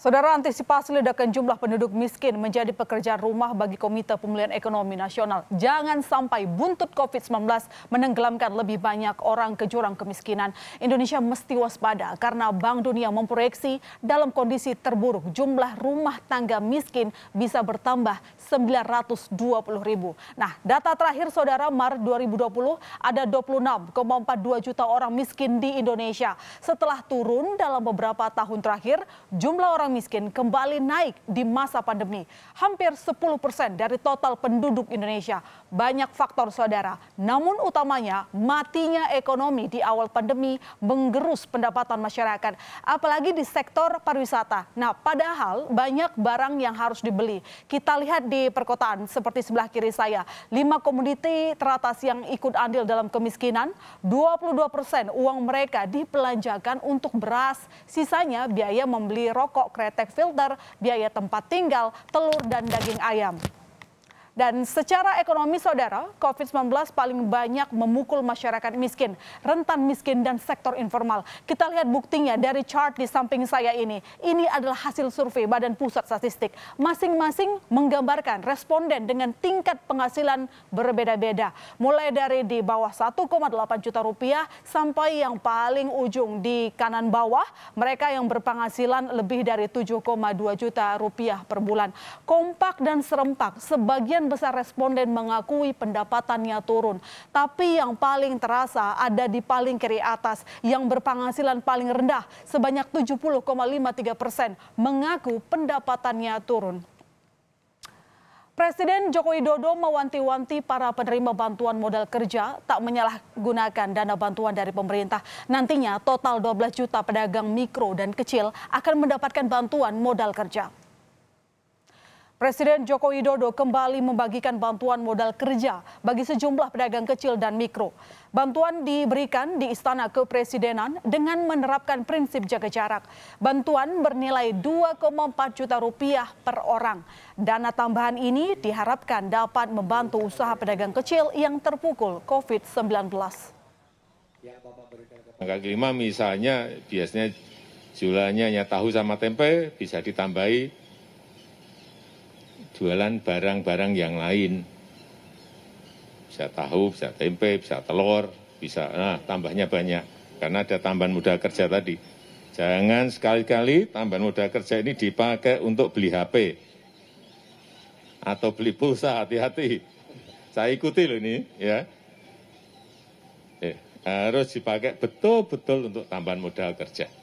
Saudara antisipasi ledakan jumlah penduduk miskin menjadi pekerjaan rumah bagi Komite Pemulihan Ekonomi Nasional. Jangan sampai buntut COVID-19 menenggelamkan lebih banyak orang ke jurang kemiskinan. Indonesia mesti waspada karena Bank Dunia memproyeksi dalam kondisi terburuk jumlah rumah tangga miskin bisa bertambah 920 ribu. Nah, data terakhir Saudara Maret 2020 ada 26,42 juta orang miskin di Indonesia. Setelah turun dalam beberapa tahun terakhir, jumlah orang miskin kembali naik di masa pandemi. Hampir 10 persen dari total penduduk Indonesia. Banyak faktor saudara, namun utamanya matinya ekonomi di awal pandemi menggerus pendapatan masyarakat. Apalagi di sektor pariwisata. Nah padahal banyak barang yang harus dibeli. Kita lihat di perkotaan seperti sebelah kiri saya. 5 komoditi teratas yang ikut andil dalam kemiskinan, 22 persen uang mereka dipelanjakan untuk beras, sisanya biaya membeli rokok kretek filter, biaya tempat tinggal, telur, dan daging ayam. Dan secara ekonomi saudara, COVID-19 paling banyak memukul masyarakat miskin, rentan miskin dan sektor informal. Kita lihat buktinya dari chart di samping saya ini. Ini adalah hasil survei Badan Pusat Statistik. Masing-masing menggambarkan responden dengan tingkat penghasilan berbeda-beda. Mulai dari di bawah 1,8 juta rupiah sampai yang paling ujung di kanan bawah, mereka yang berpenghasilan lebih dari 7,2 juta rupiah per bulan. Kompak dan serempak sebagian sebagian besar responden mengakui pendapatannya turun. Tapi yang paling terasa ada di paling kiri atas yang berpenghasilan paling rendah sebanyak 70,53 persen mengaku pendapatannya turun. Presiden Joko Widodo mewanti-wanti para penerima bantuan modal kerja tak menyalahgunakan dana bantuan dari pemerintah. Nantinya total 12 juta pedagang mikro dan kecil akan mendapatkan bantuan modal kerja. Presiden Joko Widodo kembali membagikan bantuan modal kerja bagi sejumlah pedagang kecil dan mikro. Bantuan diberikan di Istana Kepresidenan dengan menerapkan prinsip jaga jarak. Bantuan bernilai 2,4 juta rupiah per orang. Dana tambahan ini diharapkan dapat membantu usaha pedagang kecil yang terpukul COVID-19. Angka kelima, misalnya biasanya jualannya hanya tahu sama tempe bisa ditambahi jualan barang-barang yang lain. Bisa tahu, bisa tempe, bisa telur, bisa nah, tambahnya banyak. Karena ada tambahan modal kerja tadi. Jangan sekali-kali tambahan modal kerja ini dipakai untuk beli HP. Atau beli pulsa, hati-hati. Saya ikuti loh ini, ya. Eh, harus dipakai betul-betul untuk tambahan modal kerja.